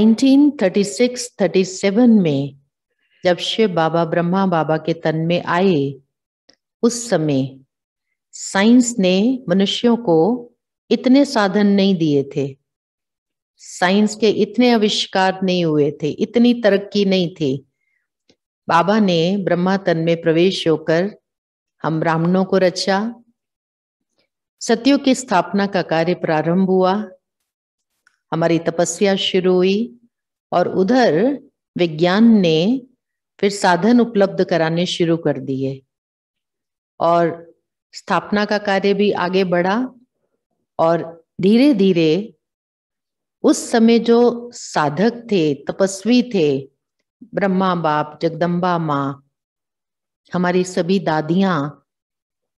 1936-37 में जब शिव बाबा ब्रह्मा बाबा के तन में आए उस समय साइंस ने मनुष्यों को इतने साधन नहीं दिए थे साइंस के इतने आविष्कार नहीं हुए थे इतनी तरक्की नहीं थी बाबा ने ब्रह्मा तन में प्रवेश होकर हम ब्राह्मणों को रचा सत्यों की स्थापना का कार्य प्रारंभ हुआ हमारी तपस्या शुरू हुई और उधर विज्ञान ने फिर साधन उपलब्ध कराने शुरू कर दिए और स्थापना का कार्य भी आगे बढ़ा और धीरे धीरे उस समय जो साधक थे तपस्वी थे ब्रह्मा बाप जगदम्बा माँ हमारी सभी दादियां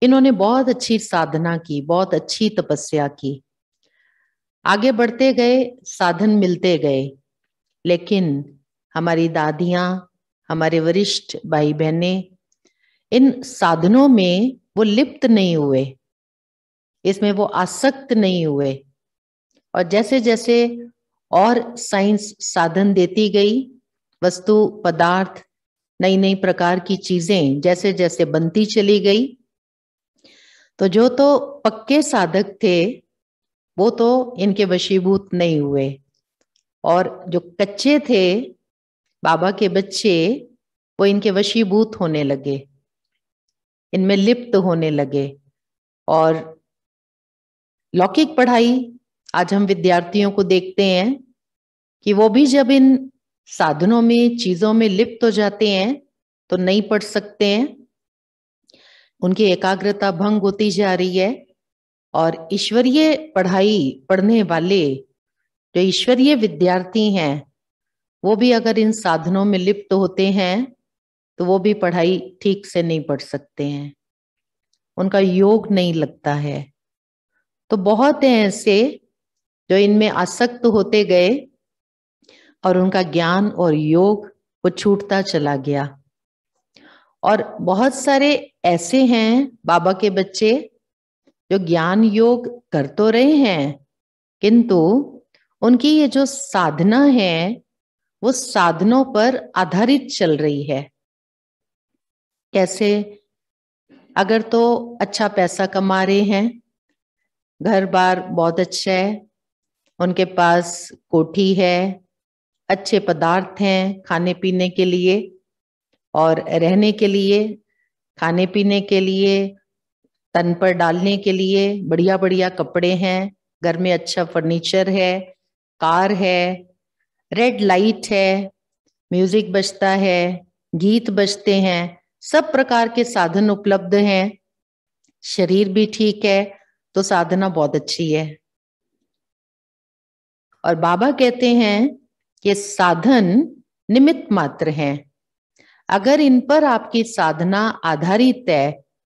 इन्होंने बहुत अच्छी साधना की बहुत अच्छी तपस्या की आगे बढ़ते गए साधन मिलते गए लेकिन हमारी दादियां हमारे वरिष्ठ भाई बहने इन साधनों में वो लिप्त नहीं हुए इसमें वो आसक्त नहीं हुए और जैसे जैसे और साइंस साधन देती गई वस्तु पदार्थ नई नई प्रकार की चीजें जैसे जैसे बनती चली गई तो जो तो पक्के साधक थे वो तो इनके वशीभूत नहीं हुए और जो कच्चे थे बाबा के बच्चे वो इनके वशीभूत होने लगे इनमें लिप्त होने लगे और लौकिक पढ़ाई आज हम विद्यार्थियों को देखते हैं कि वो भी जब इन साधनों में चीजों में लिप्त हो जाते हैं तो नहीं पढ़ सकते हैं उनकी एकाग्रता भंग होती जा रही है और ईश्वरीय पढ़ाई पढ़ने वाले जो ईश्वरीय विद्यार्थी हैं वो भी अगर इन साधनों में लिप्त होते हैं तो वो भी पढ़ाई ठीक से नहीं पढ़ सकते हैं उनका योग नहीं लगता है तो बहुत ऐसे जो इनमें आसक्त होते गए और उनका ज्ञान और योग वो छूटता चला गया और बहुत सारे ऐसे हैं बाबा के बच्चे जो ज्ञान योग कर तो रहे हैं किंतु उनकी ये जो साधना है वो साधनों पर आधारित चल रही है कैसे अगर तो अच्छा पैसा कमा रहे हैं घर बार बहुत अच्छा है उनके पास कोठी है अच्छे पदार्थ हैं खाने पीने के लिए और रहने के लिए खाने पीने के लिए तन पर डालने के लिए बढ़िया बढ़िया कपड़े हैं घर में अच्छा फर्नीचर है कार है रेड लाइट है म्यूजिक बजता है गीत बजते हैं सब प्रकार के साधन उपलब्ध हैं शरीर भी ठीक है तो साधना बहुत अच्छी है और बाबा कहते हैं कि साधन निमित्त मात्र हैं अगर इन पर आपकी साधना आधारित है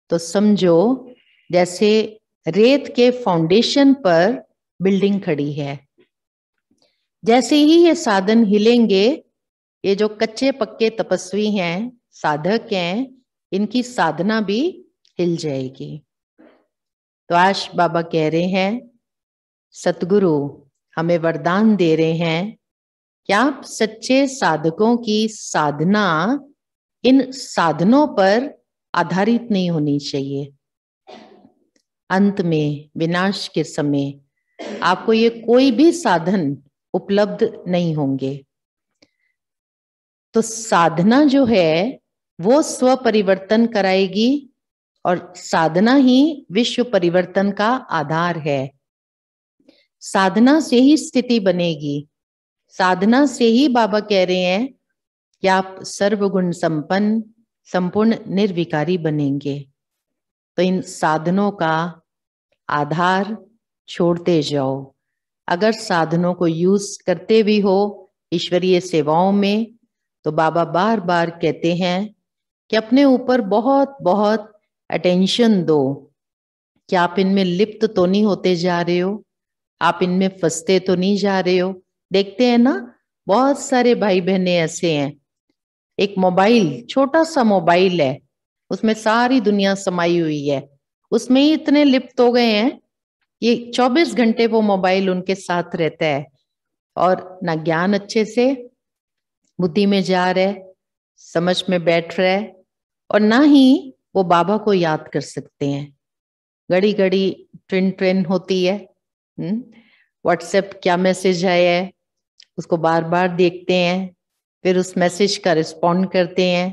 तो समझो जैसे रेत के फाउंडेशन पर बिल्डिंग खड़ी है जैसे ही ये साधन हिलेंगे ये जो कच्चे पक्के तपस्वी हैं साधक हैं इनकी साधना भी हिल जाएगी तो आश बाबा कह रहे हैं सतगुरु हमें वरदान दे रहे हैं कि आप सच्चे साधकों की साधना इन साधनों पर आधारित नहीं होनी चाहिए अंत में विनाश के समय आपको ये कोई भी साधन उपलब्ध नहीं होंगे तो साधना जो है वो स्व परिवर्तन कराएगी और साधना ही विश्व परिवर्तन का आधार है साधना से ही स्थिति बनेगी साधना से ही बाबा कह रहे हैं कि आप सर्वगुण संपन्न संपूर्ण निर्विकारी बनेंगे तो इन साधनों का आधार छोड़ते जाओ अगर साधनों को यूज करते भी हो ईश्वरीय सेवाओं में तो बाबा बार बार कहते हैं कि अपने ऊपर बहुत बहुत अटेंशन दो कि आप इनमें लिप्त तो नहीं होते जा रहे हो आप इनमें फंसते तो नहीं जा रहे हो देखते हैं ना बहुत सारे भाई बहने ऐसे हैं एक मोबाइल छोटा सा मोबाइल है उसमें सारी दुनिया समाई हुई है उसमें ही इतने लिप्त हो गए हैं ये 24 घंटे वो मोबाइल उनके साथ रहता है और ना ज्ञान अच्छे से बुद्धि में जा रहा है समझ में बैठ रहा है और ना ही वो बाबा को याद कर सकते हैं घड़ी घड़ी ट्रेन ट्रेन होती है व्हाट्सएप हम्म, क्या मैसेज आया है उसको बार बार देखते हैं फिर उस मैसेज का रिस्पॉन्ड करते हैं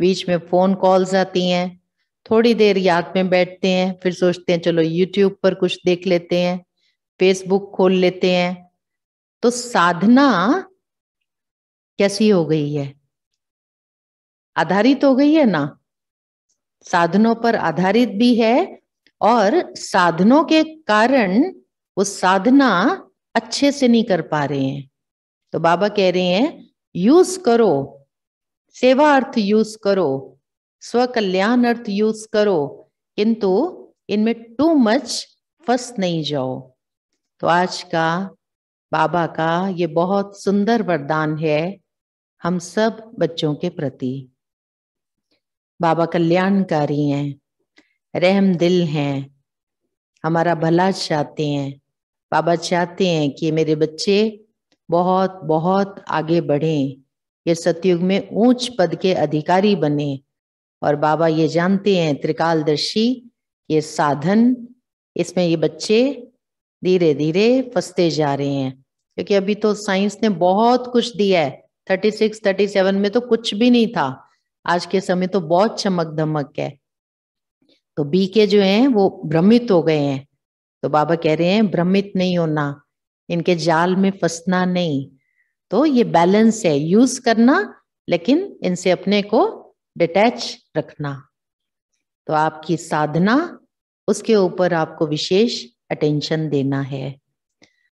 बीच में फोन कॉल्स आती हैं थोड़ी देर याद में बैठते हैं फिर सोचते हैं चलो यूट्यूब पर कुछ देख लेते हैं फेसबुक खोल लेते हैं तो साधना कैसी हो गई है आधारित हो गई है ना साधनों पर आधारित भी है और साधनों के कारण वो साधना अच्छे से नहीं कर पा रहे हैं तो बाबा कह रहे हैं यूज करो सेवा अर्थ यूज करो स्वकल्याण अर्थ यूज करो किंतु इनमें टू मच फंस नहीं जाओ तो आज का बाबा का ये बहुत सुंदर वरदान है हम सब बच्चों के प्रति बाबा कल्याणकारी हैं रहम दिल हैं हमारा भला चाहते हैं बाबा चाहते हैं कि मेरे बच्चे बहुत बहुत आगे बढ़ें ये सतयुग में ऊंच पद के अधिकारी बने और बाबा ये जानते हैं त्रिकालदर्शी ये साधन इसमें ये बच्चे धीरे धीरे फंसते जा रहे हैं क्योंकि अभी तो साइंस ने बहुत कुछ दिया है थर्टी सिक्स थर्टी सेवन में तो कुछ भी नहीं था आज के समय तो बहुत चमक धमक है तो बी के जो हैं वो भ्रमित हो गए हैं तो बाबा कह रहे हैं भ्रमित नहीं होना इनके जाल में फंसना नहीं तो ये बैलेंस है यूज करना लेकिन इनसे अपने को डिटैच रखना तो आपकी साधना उसके ऊपर आपको विशेष अटेंशन देना है